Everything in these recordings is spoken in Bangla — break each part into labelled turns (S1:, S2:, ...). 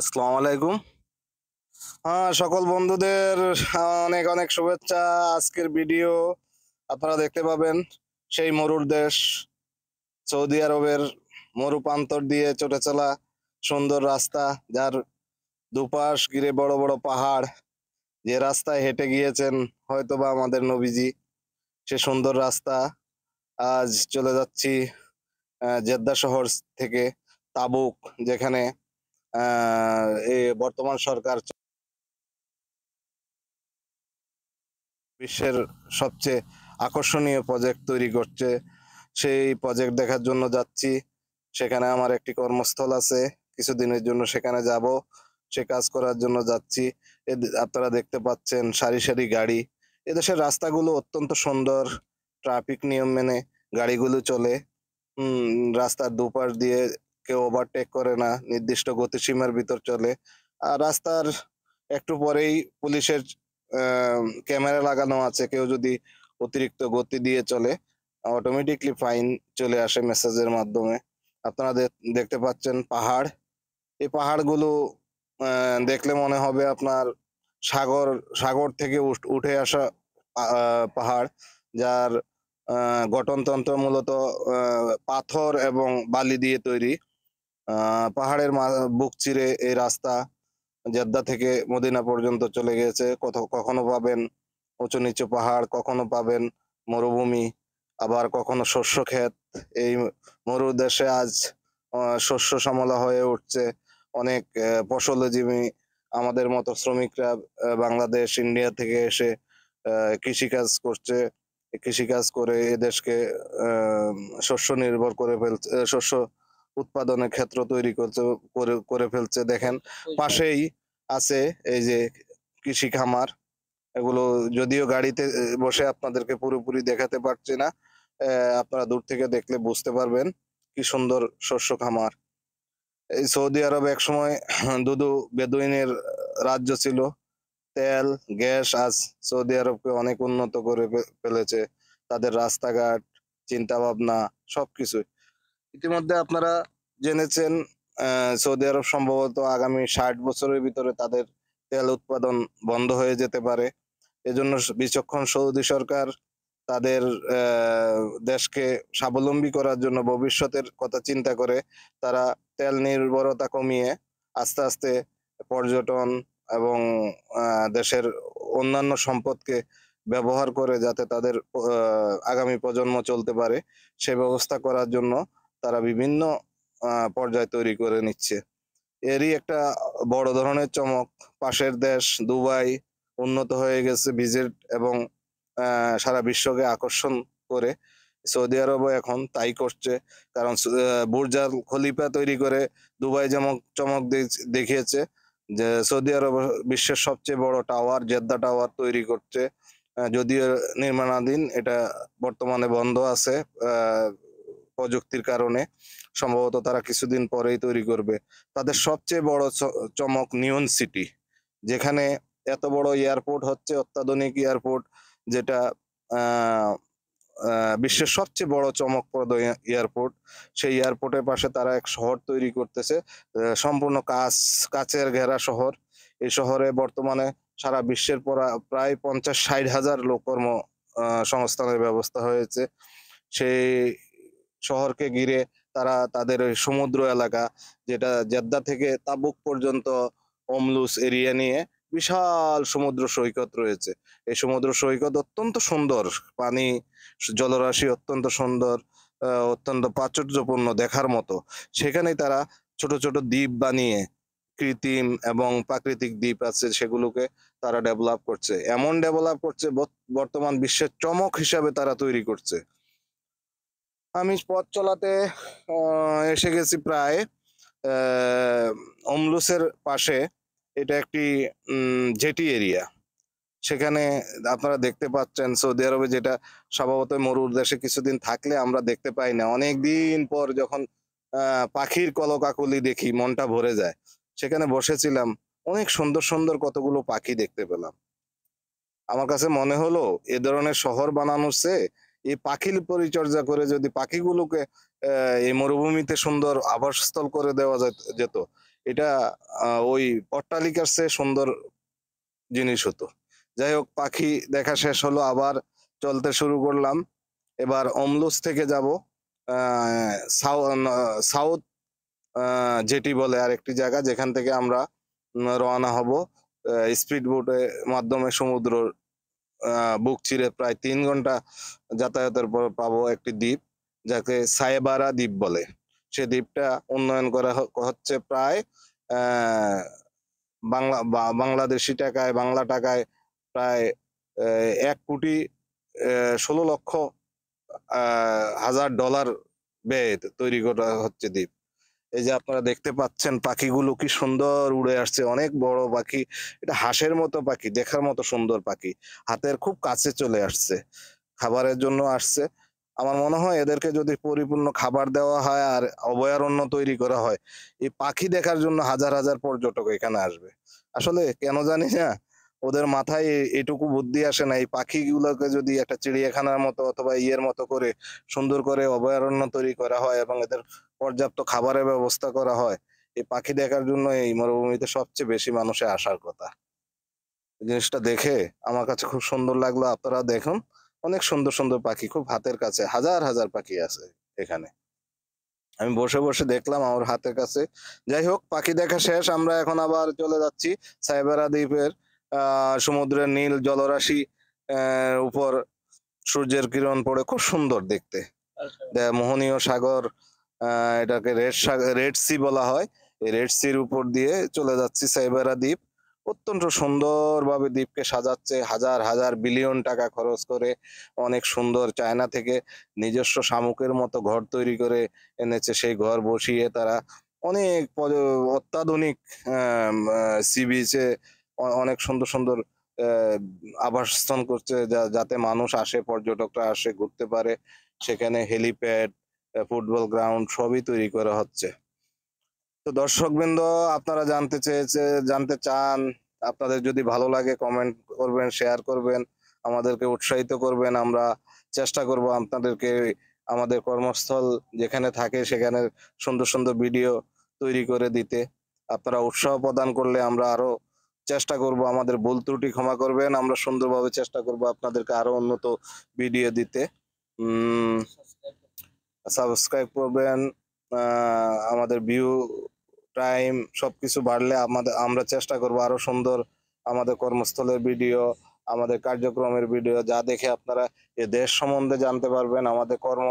S1: আসসালামু আলাইকুম হ্যাঁ সকল বন্ধুদের অনেক অনেক শুভেচ্ছা আজকের ভিডিও আপনারা দেখতে পাবেন সেই মরুর দেশ সৌদি আরবের মরু প্রান্তর দিয়ে চটে চলা সুন্দর রাস্তা যার দুপাশ ঘিরে বড় বড় পাহাড় যে রাস্তায় হেঁটে গিয়েছেন হয়তোবা আমাদের নবীজি সে সুন্দর রাস্তা আজ চলে যাচ্ছি জেদ্দা শহর থেকে তাবুক যেখানে বর্তমান সরকার বিশ্বের সবচেয়ে আকর্ষণীয় প্রজেক্ট তৈরি করছে সেই প্রজেক্ট দেখার জন্য যাচ্ছি সেখানে আমার একটি কর্মস্থল আছে কিছুদিনের জন্য সেখানে যাব সে কাজ করার জন্য যাচ্ছি আপনারা দেখতে পাচ্ছেন সারি সারি গাড়ি এদেশের রাস্তাগুলো অত্যন্ত সুন্দর ট্রাফিক নিয়ম মেনে গাড়িগুলো চলে রাস্তার দুপাশ দিয়ে কেউ ওভারটেক করে না নির্দিষ্ট গতিসীমার ভিতর চলে আর রাস্তার একটু পরেই পুলিশের ক্যামেরা লাগানো আছে কেউ যদি অতিরিক্ত গতি দিয়ে চলে অটোমেটিকলি ফাইন চলে আসে মেসেজের মাধ্যমে আপনারা দেখতে পাচ্ছেন পাহাড় এই পাহাড়গুলো দেখলে মনে হবে আপনার সাগর সাগর থেকে উঠে আসা পাহাড় যার গঠনতন্ত্র মূলত পাথর এবং বালি দিয়ে তৈরি পাহাড়ের বুক চিরে এই রাস্তা জেদ্দা থেকে মদিনা পর্যন্ত চলে গেছে কখনো পাবেন উঁচু নিচু পাহাড় কখনো পাবেন মরুভূমি আবার কখনো শস্য ক্ষেত এই মরু দেশে আজ শস্য সমলা হয়ে উঠছে অনেক ফসলজীবী আমাদের মতো শ্রমিকরা বাংলাদেশ ইন্ডিয়া থেকে এসে কৃষিকাজ করছে কৃষিকাজ করে এদেশকে শস্য নির্ভর করে ফেলছে শস্য উৎপাদনের ক্ষেত্র তৈরি করতে করে ফেলছে দেখেন পাশেই আছে এই যে কৃষি খামার এগুলো যদিও গাড়িতে বসে আপনাদেরকে পুরোপুরি দেখাতে পারছি না আপনারা দূর থেকে দেখলে বুঝতে পারবেন কি সুন্দর শস্য খামার এই সৌদি আরব একসময় দুদু বেদুইনের রাজ্য ছিল তেল গ্যাস আজ সৌদি আরবকে অনেক উন্নত করে ফেলেছে তাদের রাস্তাঘাট চিন্তা ভাবনা সবকিছু ইতিমধ্যে আপনারা জেনেছেন সৌদি আরব সম্ভবত আগামী ষাট বছরের ভিতরে তাদের তেল উৎপাদন বন্ধ হয়ে যেতে পারে এজন্য বিচক্ষণ সৌদি সরকার তাদের দেশকে স্বাবলম্বী করার জন্য ভবিষ্যতের কথা চিন্তা করে তারা তেল নির্ভরতা কমিয়ে আস্তে আস্তে পর্যটন এবং দেশের অন্যান্য সম্পদকে ব্যবহার করে যাতে তাদের আগামী প্রজন্ম চলতে পারে সে ব্যবস্থা করার জন্য তারা বিভিন্ন পর্যায় তৈরি করে নিচ্ছে এরই একটা বড় ধরনের চমক পাশের দেশ দুবাই উন্নত হয়ে গেছে ভিজিট এবং সারা বিশ্বকে আকর্ষণ করে সৌদি আরবও এখন তাই করছে কারণ বুর্জার খলিফা তৈরি করে দুবাই যেমন চমক দেখিয়েছে যে সৌদি আরব বিশ্বের সবচেয়ে বড় টাওয়ার জেদ্দা টাওয়ার তৈরি করছে যদিও নির্মাণাধীন এটা বর্তমানে বন্ধ আছে প্রযুক্তির কারণে সম্ভবত তারা কিছুদিন পরেই তৈরি করবে তাদের সবচেয়ে বড় চমক নিউন সিটি যেখানে এত বড় এয়ারপোর্ট হচ্ছে অত্যাধুনিক এয়ারপোর্ট যেটা বিশ্বের সবচেয়ে বড় চমকপ্রদ এয়ারপোর্ট সেই এয়ারপোর্টের পাশে তারা এক শহর তৈরি করতেছে সম্পূর্ণ কাজ কাচের ঘেরা শহর এই শহরে বর্তমানে সারা বিশ্বের প্রায় পঞ্চাশ ষাট হাজার লোক কর্ম সংস্থানের ব্যবস্থা হয়েছে সেই শহরকে ঘিরে তারা তাদের ওই সমুদ্র এলাকা যেটা জেদ্দা থেকে তাবুক পর্যন্ত অমলুস এরিয়া নিয়ে বিশাল সমুদ্র সৈকত রয়েছে এই সমুদ্র সৈকত অত্যন্ত সুন্দর পানি জলরাশি অত্যন্ত সুন্দর অত্যন্ত প্রাচুর্যপূর্ণ দেখার মতো সেখানে তারা ছোট ছোট দ্বীপ বানিয়ে কৃত্রিম এবং প্রাকৃতিক দ্বীপ আছে সেগুলোকে তারা ডেভেলপ করছে এমন ডেভেলপ করছে বর্তমান বিশ্বের চমক হিসাবে তারা তৈরি করছে আমি পথ চলাতে এসে গেছি প্রায় অমলুসের পাশে এটা একটি জেটি এরিয়া সেখানে আপনারা দেখতে পাচ্ছেন সৌদি আরবে যেটা স্বভাবত মরুর দেশে কিছুদিন থাকলে আমরা দেখতে পাই না অনেক দিন পর যখন পাখির কলকাকলি দেখি মনটা ভরে যায় সেখানে বসেছিলাম অনেক সুন্দর সুন্দর কতগুলো পাখি দেখতে পেলাম আমার কাছে মনে হলো এ ধরনের শহর বানানোর চেয়ে এই পাখির পরিচর্যা করে যদি পাখিগুলোকে এই মরুভূমিতে সুন্দর আবাসস্থল করে দেওয়া যেত এটা ওই অট্টালিকার চেয়ে সুন্দর জিনিস হতো যাই হোক পাখি দেখা শেষ হলো আবার চলতে শুরু করলাম এবার অমলুস থেকে যাব সাউথ যেটি বলে আরেকটি জায়গা যেখান থেকে আমরা রওনা হব স্পিড বোটের মাধ্যমে সমুদ্রর বুক চিরে প্রায় তিন ঘন্টা যাতায়াতের পর পাবো একটি দ্বীপ যাকে সাইবারা দ্বীপ বলে সে দ্বীপটা উন্নয়ন করা হচ্ছে প্রায় বাংলা বাংলাদেশি টাকায় বাংলা টাকায় প্রায় এক কোটি ষোলো লক্ষ হাজার ডলার ব্যয় তৈরি করা হচ্ছে দ্বীপ এই যে আপনারা দেখতে পাচ্ছেন পাখিগুলো কি সুন্দর উড়ে আসছে অনেক বড় পাখি এটা হাঁসের মতো পাখি দেখার মতো সুন্দর পাখি হাতের খুব কাছে চলে আসছে খাবারের জন্য আসছে আমার মনে হয় এদেরকে যদি পরিপূর্ণ খাবার দেওয়া হয় আর অভয়ারণ্য তৈরি করা হয় এই পাখি দেখার জন্য হাজার হাজার পর্যটক এখানে আসবে আসলে কেন জানি না ওদের মাথায় এটুকু বুদ্ধি আসে না এই পাখিগুলোকে যদি একটা চিড়িয়াখানার মতো অথবা ইয়ের মতো করে সুন্দর করে অভয়ারণ্য তৈরি করা হয় এবং এদের পর্যাপ্ত খাবারের ব্যবস্থা করা হয় এই পাখি দেখার জন্য এই মরুভূমিতে সবচেয়ে বেশি মানুষের আসার কথা জিনিসটা দেখে আমার কাছে খুব সুন্দর লাগলো আপনারা দেখুন অনেক সুন্দর সুন্দর পাখি খুব হাতের কাছে হাজার হাজার পাখি আছে এখানে আমি বসে বসে দেখলাম আমার হাতের কাছে যাই হোক পাখি দেখা শেষ আমরা এখন আবার চলে যাচ্ছি সাইবেরা দ্বীপের সমুদ্রের নীল জলরাশি উপর সূর্যের কিরণ পড়ে খুব সুন্দর দেখতে আচ্ছা। মোহনীয় সাগর এটাকে রেড রেড সি বলা হয় এই রেড সির উপর দিয়ে চলে যাচ্ছি সাইবেরা দ্বীপ অত্যন্ত সুন্দরভাবে দ্বীপকে সাজাচ্ছে হাজার হাজার বিলিয়ন টাকা খরচ করে অনেক সুন্দর চায়না থেকে নিজস্ব শামুকের মতো ঘর তৈরি করে এনেছে সেই ঘর বসিয়ে তারা অনেক অত্যাধুনিক সি বিচে অনেক সুন্দর সুন্দর আবাসস্থান করছে যাতে মানুষ আসে পর্যটকরা আসে ঘুরতে পারে সেখানে হেলিপ্যাড ফুটবল গ্রাউন্ড সবই তৈরি করা হচ্ছে তো দর্শকবৃন্দ আপনারা জানতে চেয়েছে জানতে চান আপনাদের যদি ভালো লাগে কমেন্ট করবেন শেয়ার করবেন আমাদেরকে উৎসাহিত করবেন আমরা চেষ্টা করব আপনাদেরকে আমাদের কর্মস্থল যেখানে থাকে সেখানে সুন্দর সুন্দর ভিডিও তৈরি করে দিতে আপনারা উৎসাহ প্রদান করলে আমরা আরো চেষ্টা করব আমাদের ভুল ত্রুটি ক্ষমা করবেন আমরা সুন্দরভাবে চেষ্টা করব আপনাদেরকে আরো উন্নত ভিডিও দিতে সাবস্ক্রাইব করবেন আমাদের ভিউ টাইম সব কিছু বাড়লে আমাদের আমরা চেষ্টা করব আরও সুন্দর আমাদের কর্মস্থলের ভিডিও আমাদের কার্যক্রমের ভিডিও যা দেখে আপনারা এ দেশ সম্বন্ধে জানতে পারবেন আমাদের কর্ম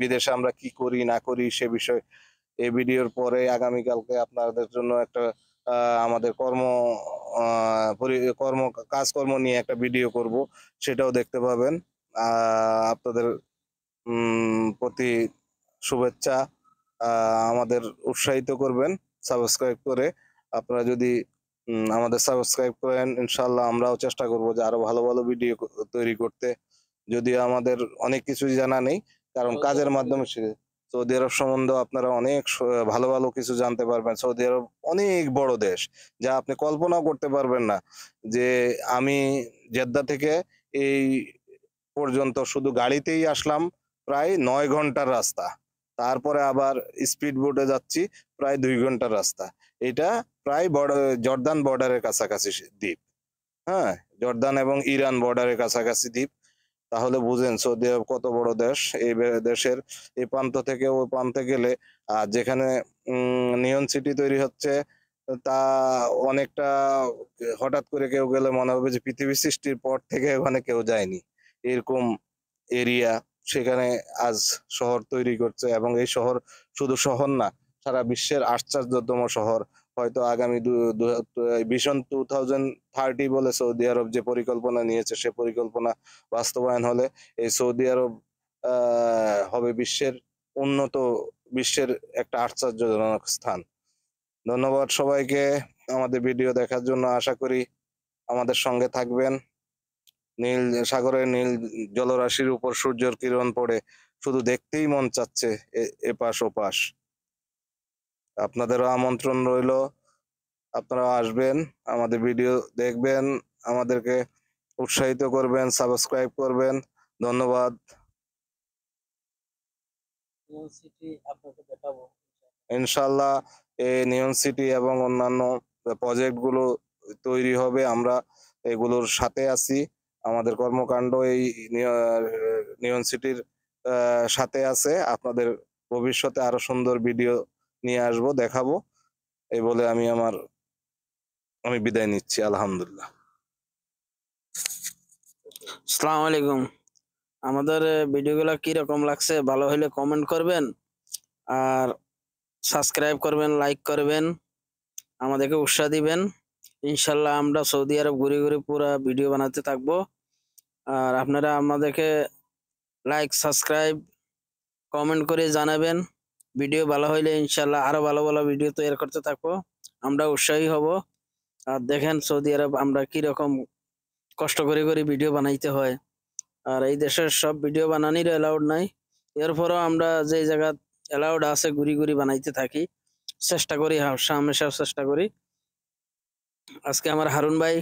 S1: বিদেশে আমরা কি করি না করি সে বিষয়ে এই ভিডিওর পরে আগামীকালকে আপনাদের জন্য একটা আমাদের কর্ম কর্ম কাজকর্ম নিয়ে একটা ভিডিও করব সেটাও দেখতে পাবেন আপনাদের প্রতি শুভেচ্ছা আমাদের উৎসাহিত করবেন সাবস্ক্রাইব করে আপনারা যদি আমাদের সাবস্ক্রাইব করেন ইনশাল্লাহ আমরাও চেষ্টা করব যে আরও ভালো ভালো ভিডিও তৈরি করতে যদিও আমাদের অনেক কিছুই জানা নেই কারণ কাজের মাধ্যমে সৌদি আরব সম্বন্ধে আপনারা অনেক ভালো ভালো কিছু জানতে পারবেন সৌদি আরব অনেক বড় দেশ যা আপনি কল্পনাও করতে পারবেন না যে আমি জেদ্দা থেকে এই পর্যন্ত শুধু গাড়িতেই আসলাম প্রায় নয় ঘন্টার রাস্তা তারপরে আবার স্পিড বোটে যাচ্ছি প্রায় দুই ঘন্টার রাস্তা এটা প্রায় জর্দান বর্ডারের কাছাকাছি দ্বীপ হ্যাঁ জর্দান এবং ইরান বর্ডারের কাছাকাছি দ্বীপ তাহলে বুঝেন সৌদি আরব কত বড় দেশ এই দেশের এই প্রান্ত থেকে ওই প্রান্তে গেলে আর যেখানে নিয়ন সিটি তৈরি হচ্ছে তা অনেকটা হঠাৎ করে কেউ গেলে মনে হবে যে পৃথিবী সৃষ্টির পর থেকে ওখানে কেউ যায়নি এরকম এরিয়া সেখানে আজ শহর তৈরি করছে এবং এই শহর শুধু শহর না সারা বিশ্বের আশ্চর্যতম শহর হয়তো আগামী ভিশন টু থাউজেন্ড থার্টি বলে সৌদি আরব যে পরিকল্পনা নিয়েছে সে পরিকল্পনা বাস্তবায়ন হলে এই সৌদি আরব হবে বিশ্বের উন্নত বিশ্বের একটা আশ্চর্যজনক স্থান ধন্যবাদ সবাইকে আমাদের ভিডিও দেখার জন্য আশা করি আমাদের সঙ্গে থাকবেন নীল সাগরের নীল জলরাশির উপর সূর্যের কিরণ পড়ে শুধু দেখতেই মন চাচ্ছে এপাশ ওপাশ আপনাদেরও আমন্ত্রণ রইল আপনারা আসবেন আমাদের ভিডিও দেখবেন আমাদেরকে উৎসাহিত করবেন সাবস্ক্রাইব করবেন ধন্যবাদ ইনশাল্লাহ এই নিয়ন সিটি এবং অন্যান্য প্রজেক্টগুলো তৈরি হবে আমরা এগুলোর সাথে আছি আমাদের কর্মকাণ্ড এই নিয়ন সিটির সাথে আছে আপনাদের ভবিষ্যতে আরো সুন্দর ভিডিও নিয়ে আসবো দেখাবো এই বলে আমি আমার আমি বিদায় নিচ্ছি
S2: আলহামদুলিল্লাহ সালাম আলাইকুম আমাদের ভিডিওগুলো রকম লাগছে ভালো হলে কমেন্ট করবেন আর সাবস্ক্রাইব করবেন লাইক করবেন আমাদেরকে উৎসাহ দিবেন ইনশাল্লাহ আমরা সৌদি আরব ঘুরে ঘুরে পুরো ভিডিও বানাতে থাকবো আর আপনারা আমাদেরকে লাইক সাবস্ক্রাইব কমেন্ট করে জানাবেন ভিডিও ভালো হইলে ইনশাল্লাহ আরও ভালো ভালো ভিডিও তৈরি করতে থাকবো আমরা উৎসাহী হব আর দেখেন সৌদি আরব আমরা কীরকম কষ্ট করে করে ভিডিও বানাইতে হয় আর এই দেশের সব ভিডিও বানানির অ্যালাউড নাই এরপরও আমরা যে জায়গা অ্যালাউড আছে ঘুরি ঘুরি বানাইতে থাকি চেষ্টা করি হামেশা চেষ্টা করি আজকে আমার হারুন ভাই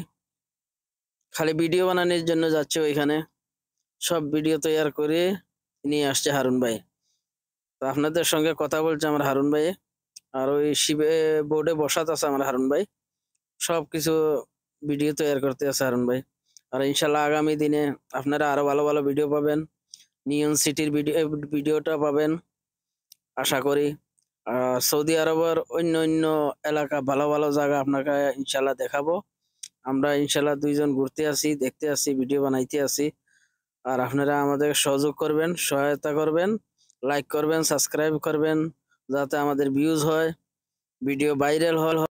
S2: খালি ভিডিও বানানোর জন্য যাচ্ছে ওইখানে সব ভিডিও তৈরি করে নিয়ে আসছে হারুন ভাই তো আপনাদের সঙ্গে কথা বলছে আমার হারুন ভাই আর ওই শিবে বোর্ডে বসাতে আছে আমার হারুন ভাই সব কিছু ভিডিও তৈরি করতে আছে হারুন ভাই আর ইনশাল্লাহ আগামী দিনে আপনারা আরো ভালো ভালো ভিডিও পাবেন নিয়ন সিটির ভিডিও ভিডিওটা পাবেন আশা করি সৌদি আরবের অন্য অন্য এলাকা ভালো ভালো জায়গা আপনাকে ইনশাল্লাহ দেখাবো আমরা ইনশাল্লাহ দুইজন ঘুরতে আসি দেখতে আসি ভিডিও বানাইতে আসি আর আপনারা আমাদের সহযোগ করবেন সহায়তা করবেন লাইক করবেন সাবস্ক্রাইব করবেন যাতে আমাদের ভিউজ হয় ভিডিও ভাইরাল হল